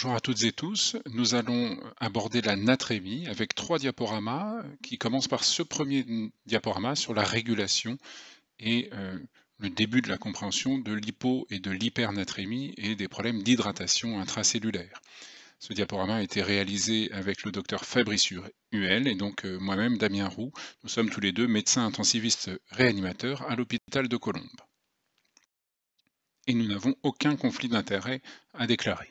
Bonjour à toutes et tous. Nous allons aborder la natrémie avec trois diaporamas qui commencent par ce premier diaporama sur la régulation et euh, le début de la compréhension de l'hypo et de l'hypernatrémie et des problèmes d'hydratation intracellulaire. Ce diaporama a été réalisé avec le docteur Fabrice Huel et donc euh, moi-même Damien Roux. Nous sommes tous les deux médecins intensivistes réanimateurs à l'hôpital de Colombes. Et nous n'avons aucun conflit d'intérêt à déclarer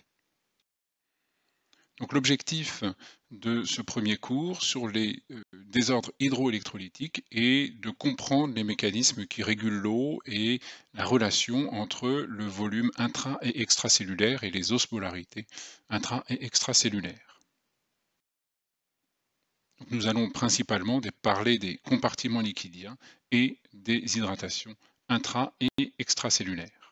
l'objectif de ce premier cours sur les euh, désordres hydroélectrolytiques est de comprendre les mécanismes qui régulent l'eau et la relation entre le volume intra- et extracellulaire et les osmolarités intra- et extracellulaires. nous allons principalement parler des compartiments liquidiens et des hydratations intra- et extracellulaires.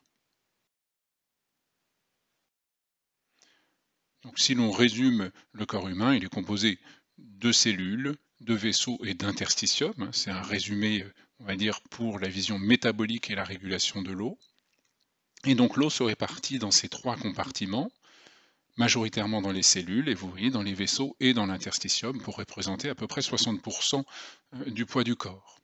si l'on résume le corps humain, il est composé de cellules, de vaisseaux et d'interstitium. C'est un résumé, on va dire, pour la vision métabolique et la régulation de l'eau. Et donc l'eau se répartit dans ces trois compartiments, majoritairement dans les cellules, et vous voyez, dans les vaisseaux et dans l'interstitium, pour représenter à peu près 60% euh, du poids du corps.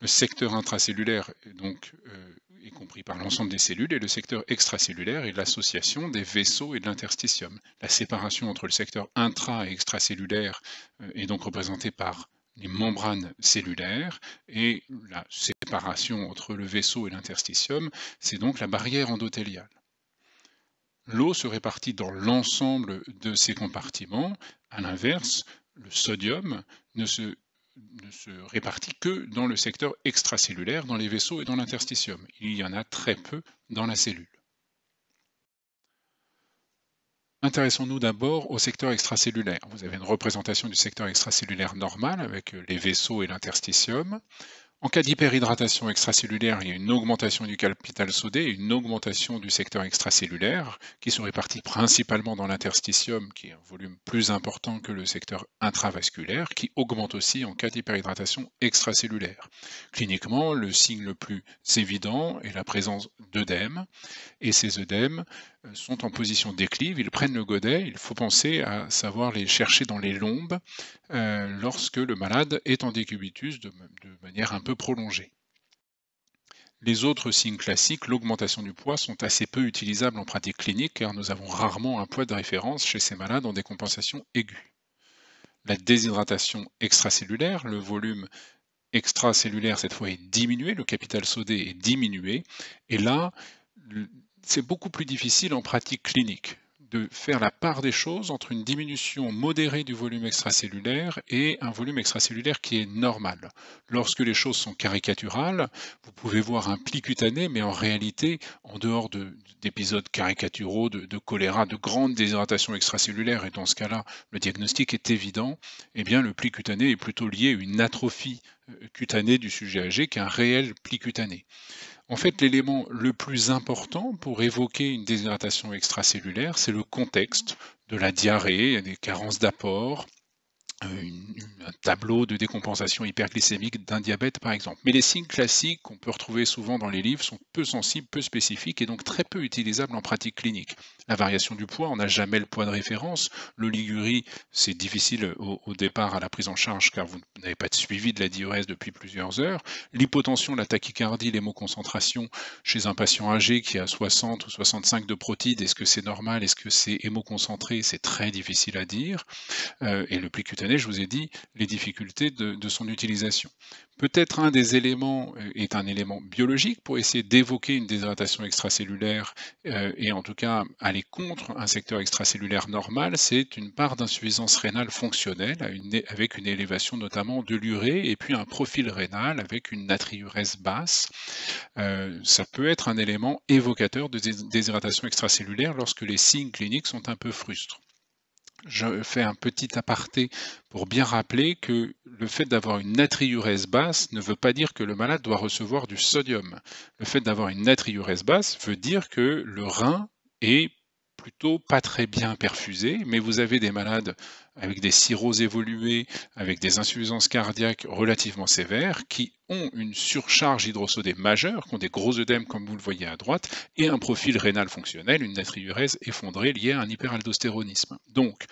Le secteur intracellulaire est donc euh, y compris par l'ensemble des cellules, et le secteur extracellulaire et l'association des vaisseaux et de l'interstitium. La séparation entre le secteur intra- et extracellulaire euh, est donc représentée par les membranes cellulaires et la séparation entre le vaisseau et l'interstitium, c'est donc la barrière endothéliale. L'eau se répartit dans l'ensemble de ces compartiments. À l'inverse, le sodium ne se ne se répartit que dans le secteur extracellulaire, dans les vaisseaux et dans l'interstitium. Il y en a très peu dans la cellule. Intéressons-nous d'abord au secteur extracellulaire. Vous avez une représentation du secteur extracellulaire normal avec les vaisseaux et l'interstitium. En cas d'hyperhydratation extracellulaire, il y a une augmentation du capital sodé et une augmentation du secteur extracellulaire qui sont répartis principalement dans l'interstitium, qui est un volume plus important que le secteur intravasculaire, qui augmente aussi en cas d'hyperhydratation extracellulaire. Cliniquement, le signe le plus évident est la présence d'œdèmes, et ces œdèmes euh, sont en position déclive, ils prennent le godet, il faut penser à savoir les chercher dans les lombes euh, lorsque le malade est en décubitus de, de manière un peu prolonger. Les autres signes classiques, l'augmentation du poids, sont assez peu utilisables en pratique clinique car nous avons rarement un poids de référence chez ces malades en décompensation aiguë. La déshydratation extracellulaire, le volume extracellulaire cette fois est diminué, le capital sodé est diminué, et là, c'est beaucoup plus difficile en pratique clinique de faire la part des choses entre une diminution modérée du volume extracellulaire et un volume extracellulaire qui est normal. Lorsque les choses sont caricaturales, vous pouvez voir un pli cutané, mais en réalité, en dehors d'épisodes caricaturaux, de, choléra, de grandes déshydratations extracellulaires, et dans ce cas-là, le diagnostic est évident, eh bien, le pli cutané est plutôt lié à une atrophie euh, cutanée du sujet âgé qu'un réel pli cutané. En fait, l'élément le plus important pour évoquer une déshydratation extracellulaire, c'est le contexte de la diarrhée, des carences d'apport, euh, un tableau de décompensation hyperglycémique d'un diabète par exemple. Mais les signes classiques qu'on peut retrouver souvent dans les livres sont peu sensibles, peu spécifiques et donc très peu utilisables en pratique clinique. La variation du poids, on n'a jamais le poids de référence. Le ligurie, c'est difficile au, départ à la prise en charge car vous n'avez pas de suivi de la diurèse depuis plusieurs heures. L'hypotension, la tachycardie, l'hémoconcentration chez un patient âgé qui a 60 ou 65 de protides, est-ce que c'est normal, est-ce que c'est hémoconcentré, c'est très difficile à dire. Euh, et le cutané, je vous ai dit, les difficultés de, son utilisation. Peut-être un des éléments euh, est un élément biologique pour essayer d'évoquer une déshydratation extracellulaire euh, et en tout cas aller contre un secteur extracellulaire normal, c'est une part d'insuffisance rénale fonctionnelle avec une élévation notamment de l'urée et puis un profil rénal avec une natriurèse basse. Euh, ça peut être un élément évocateur de déshydratation extracellulaire lorsque les signes cliniques sont un peu frustres je fais un petit aparté pour bien rappeler que le fait d'avoir une natriurèse basse ne veut pas dire que le malade doit recevoir du sodium. Le fait d'avoir une natriurèse basse veut dire que le rein est plutôt pas très bien perfusé, mais vous avez des malades avec des cirrhoses évoluées, avec des insuffisances cardiaques relativement sévères, qui ont une surcharge hydrosodée majeure, qui ont des gros œdèmes comme vous le voyez à droite, et un profil rénal fonctionnel, une natriurèse effondrée liée à un hyperaldostéronisme. Donc,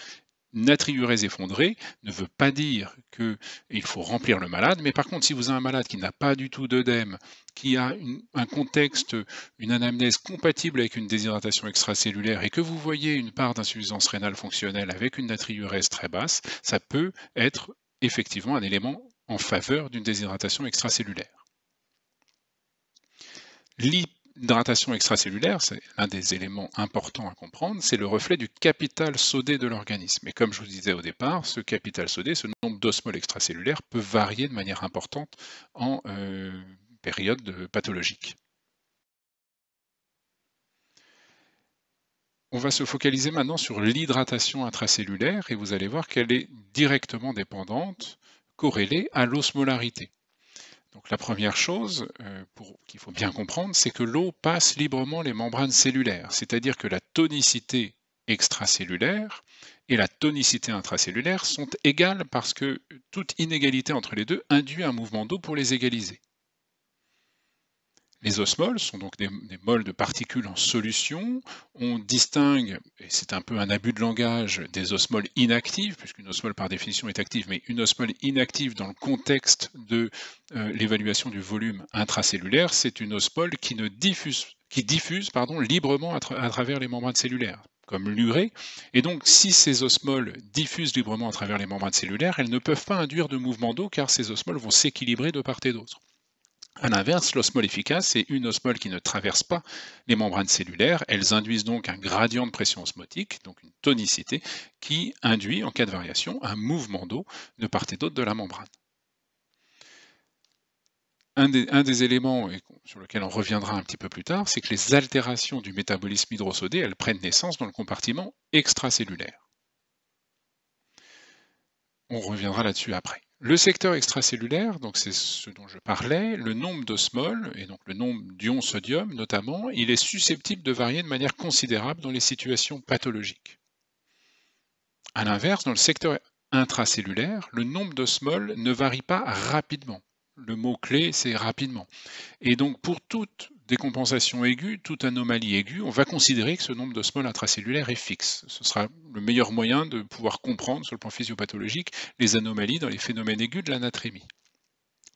Natriurèse effondrée ne veut pas dire qu'il faut remplir le malade, mais par contre, si vous avez un malade qui n'a pas du tout d'œdème, qui a un contexte, une anamnèse compatible avec une déshydratation extracellulaire et que vous voyez une part d'insuffisance rénale fonctionnelle avec une natriurèse très basse, ça peut être effectivement un élément en faveur d'une déshydratation extracellulaire L'hydratation extracellulaire, c'est un des éléments importants à comprendre, c'est le reflet du capital sodé de l'organisme. Et comme je vous disais au départ, ce capital sodé, ce nombre d'osmoles extracellulaires peut varier de manière importante en euh, période pathologique. On va se focaliser maintenant sur l'hydratation intracellulaire et vous allez voir qu'elle est directement dépendante, corrélée à l'osmolarité la première chose euh, qu'il faut bien comprendre, c'est que l'eau passe librement les membranes cellulaires, c'est-à-dire que la tonicité extracellulaire et la tonicité intracellulaire sont égales parce que toute inégalité entre les deux induit un mouvement d'eau pour les égaliser. Les osmoles sont donc des, molles de particules en solution. On distingue, et c'est un peu un abus de langage, des osmoles inactives, puisqu'une osmole par définition est active, mais une osmole inactive dans le contexte de euh, l'évaluation du volume intracellulaire, c'est une osmole qui ne diffuse, qui diffuse pardon, librement à, à travers les membranes cellulaires comme l'urée. Et donc, si ces osmoles diffusent librement à travers les membranes cellulaires, elles ne peuvent pas induire de mouvement d'eau car ces osmoles vont s'équilibrer de part et d'autre. A l'inverse, l'osmol efficace, c'est une osmole qui ne traverse pas les membranes cellulaires. Elles induisent donc un gradient de pression osmotique, donc une tonicité, qui induit, en cas de variation, un mouvement d'eau de part et d'autre de la membrane. Un des, éléments sur lequel on reviendra un petit peu plus tard, c'est que les altérations du métabolisme hydrosodé, elles prennent naissance dans le compartiment extracellulaire. On reviendra là-dessus après. Le secteur extracellulaire, donc c'est ce dont je parlais, le nombre d'osmoles et donc le nombre d'ions sodium notamment, il est susceptible de varier de manière considérable dans les situations pathologiques. A l'inverse, dans le secteur intracellulaire, le nombre d'osmoles ne varie pas rapidement. Le mot-clé, c'est rapidement. Et donc pour toutes décompensation aiguë, toute anomalie aiguë, on va considérer que ce nombre de intracellulaires est fixe. Ce sera le meilleur moyen de pouvoir comprendre, sur le plan physiopathologique, les anomalies dans les phénomènes aigus de l'anatrémie.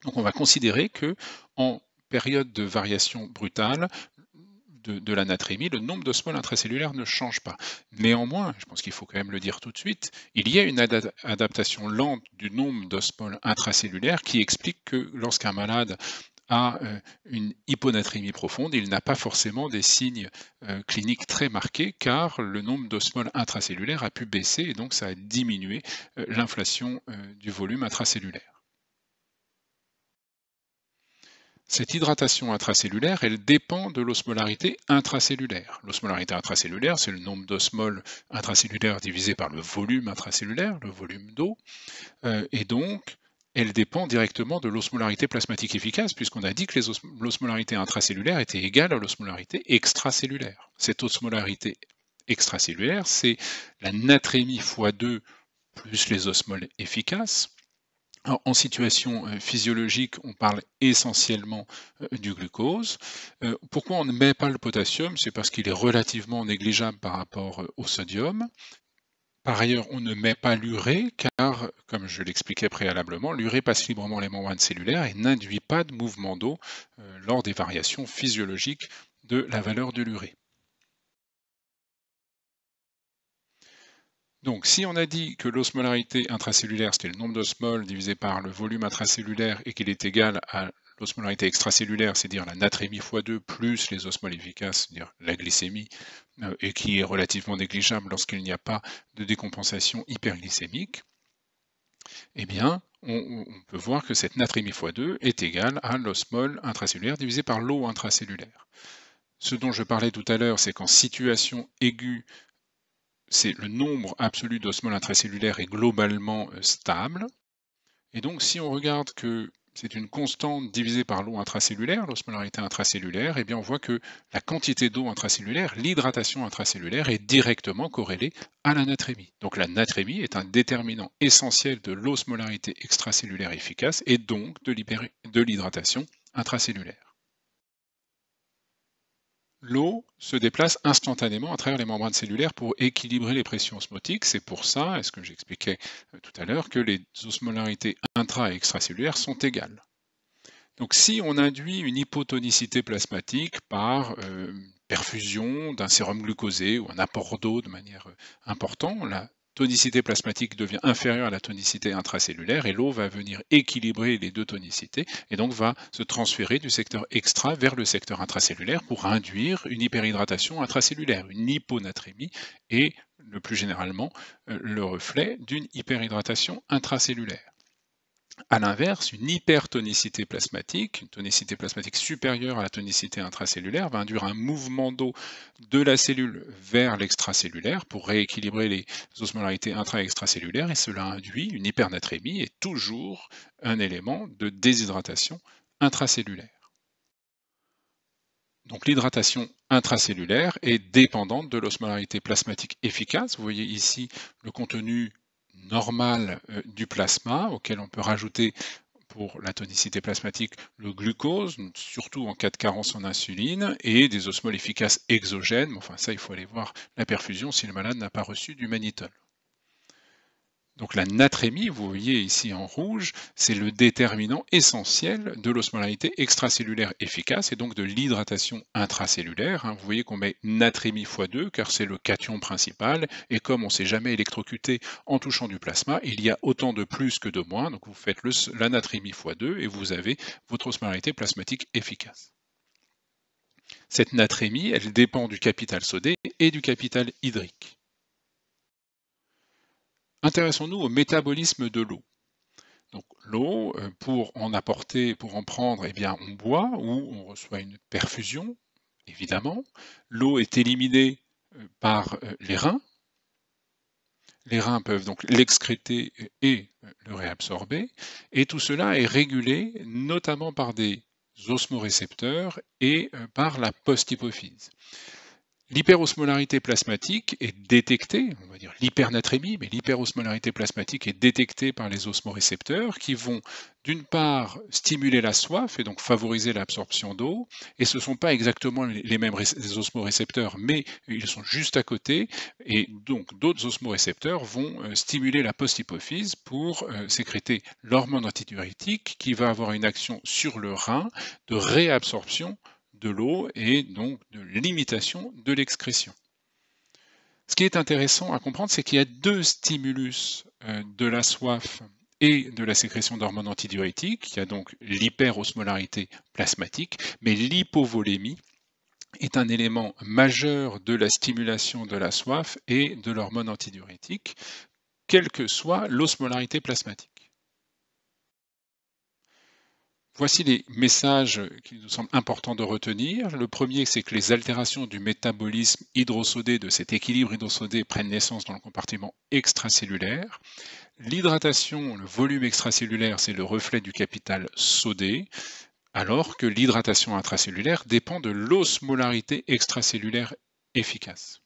Donc on va considérer que en période de variation brutale, de, l'anatrémie, le nombre de small intracellulaires ne change pas. Néanmoins, je pense qu'il faut quand même le dire tout de suite, il y a une adaptation lente du nombre de intracellulaires qui explique que lorsqu'un malade a euh, une hyponatrémie profonde, il n'a pas forcément des signes euh, cliniques très marqués car le nombre d'osmoles intracellulaires a pu baisser et donc ça a diminué euh, l'inflation du volume intracellulaire. Cette hydratation intracellulaire, elle dépend de l'osmolarité intracellulaire. L'osmolarité intracellulaire, c'est le nombre d'osmoles intracellulaires divisé par le volume intracellulaire, le volume d'eau. et donc, elle dépend directement de l'osmolarité plasmatique efficace, puisqu'on a dit que l'osmolarité intracellulaire était égale à l'osmolarité extracellulaire. Cette osmolarité extracellulaire, c'est la natrémie x2 plus les osmoles efficaces. en situation euh, physiologique, on parle essentiellement euh, du glucose. Euh, pourquoi on ne met pas le potassium C'est parce qu'il est relativement négligeable par rapport au sodium. Par ailleurs, on ne met pas l'urée car, comme je l'expliquais préalablement, l'urée passe librement les membranes cellulaires et n'induit pas de mouvement d'eau euh, lors des variations physiologiques de la valeur de l'urée. Donc, si on a dit que l'osmolarité intracellulaire, c'était le nombre d'osmoles divisé par le volume intracellulaire et qu'il est égal à osmolarité extracellulaire, c'est à dire la natrémie x2 plus les osmoles efficaces, c'est-à-dire la glycémie, euh, et qui est relativement négligeable lorsqu'il n'y a pas de décompensation hyperglycémique, eh bien, on, peut voir que cette natrémie x2 est égale à l'osmol intracellulaire divisé par l'eau intracellulaire. Ce dont je parlais tout à l'heure, c'est qu'en situation aiguë, c'est le nombre absolu d'osmol intracellulaire est globalement euh, stable. Et donc, si on regarde que c'est une constante divisée par l'eau intracellulaire, l'osmolarité intracellulaire, et bien on voit que la quantité d'eau intracellulaire, l'hydratation intracellulaire est directement corrélée à la natrémie. Donc la natrémie est un déterminant essentiel de l'osmolarité extracellulaire efficace et donc de l'hydratation intracellulaire l'eau se déplace instantanément à travers les membranes cellulaires pour équilibrer les pressions osmotiques. C'est pour ça, est-ce que j'expliquais euh, tout à l'heure, que les osmolarités intra- et extracellulaires sont égales. Donc si on induit une hypotonicité plasmatique par euh, perfusion d'un sérum glucosé ou un apport d'eau de manière euh, importante, tonicité plasmatique devient inférieure à la tonicité intracellulaire et l'eau va venir équilibrer les deux tonicités et donc va se transférer du secteur extra vers le secteur intracellulaire pour induire une hyperhydratation intracellulaire, une hyponatrémie et le plus généralement euh, le reflet d'une hyperhydratation intracellulaire. À l'inverse, une hypertonicité plasmatique, une tonicité plasmatique supérieure à la tonicité intracellulaire, va induire un mouvement d'eau de la cellule vers l'extracellulaire pour rééquilibrer les osmolarités intra extracellulaires et cela induit une hypernatrémie et toujours un élément de déshydratation intracellulaire. Donc l'hydratation intracellulaire est dépendante de l'osmolarité plasmatique efficace. Vous voyez ici le contenu normale euh, du plasma, auquel on peut rajouter pour la tonicité plasmatique le glucose, surtout en cas de carence en insuline, et des osmoles efficaces exogènes. Enfin, ça, il faut aller voir la perfusion si le malade n'a pas reçu du mannitol. Donc la natrémie, vous voyez ici en rouge, c'est le déterminant essentiel de l'osmolarité extracellulaire efficace et donc de l'hydratation intracellulaire. Hein. Vous voyez qu'on met natrémie x2 car c'est le cation principal et comme on ne s'est jamais électrocuté en touchant du plasma, il y a autant de plus que de moins. Donc vous faites la natrémie x2 et vous avez votre osmolarité plasmatique efficace. Cette natrémie, elle dépend du capital sodé et du capital hydrique. Intéressons-nous au métabolisme de l'eau. Donc l'eau, euh, pour en apporter, pour en prendre, eh bien, on boit ou on reçoit une perfusion, évidemment. L'eau est éliminée euh, par euh, les reins. Les reins peuvent donc l'excréter et le réabsorber. Et tout cela est régulé notamment par des osmorécepteurs et par la posthypophyse. L'hyperosmolarité plasmatique est détectée, on va dire l'hypernatrémie, mais l'hyperosmolarité plasmatique est détectée par les osmorécepteurs qui vont d'une part stimuler la soif et donc favoriser l'absorption d'eau, et ce ne sont pas exactement les mêmes osmorecepteurs, osmorécepteurs, mais ils sont juste à côté, et donc d'autres osmorécepteurs vont euh, stimuler la post-hypophyse pour euh, sécréter l'hormone antidiurétique qui va avoir une action sur le rein de réabsorption de l'eau et donc de limitation de l'excrétion. Ce qui est intéressant à comprendre, c'est qu'il y a deux stimulus euh, de la soif et de la sécrétion d'hormones antidiurétiques. Il y a donc l'hyperosmolarité plasmatique, mais l'hypovolémie est un élément majeur de la stimulation de la soif et de l'hormone antidiurétique, quelle que soit l'osmolarité plasmatique. Voici les messages qui nous semble importants de retenir. Le premier, c'est que les altérations du métabolisme hydrosodé, de cet équilibre hydrosodé, prennent naissance dans le compartiment extracellulaire. L'hydratation, le volume extracellulaire, c'est le reflet du capital sodé, alors que l'hydratation intracellulaire dépend de l'osmolarité extracellulaire efficace.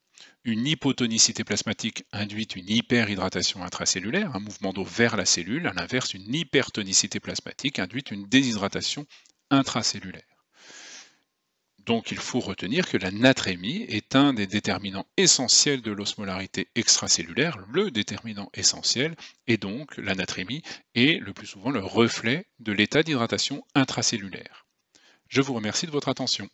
Une hypotonicité plasmatique induit une hyperhydratation intracellulaire, un mouvement d'eau vers la cellule. À l'inverse, une hypertonicité plasmatique induit une déshydratation intracellulaire. Donc il faut retenir que la natrémie est un des déterminants essentiels de l'osmolarité extracellulaire, le déterminant essentiel, et donc la natrémie est le plus souvent le reflet de l'état d'hydratation intracellulaire. Je vous remercie de votre attention.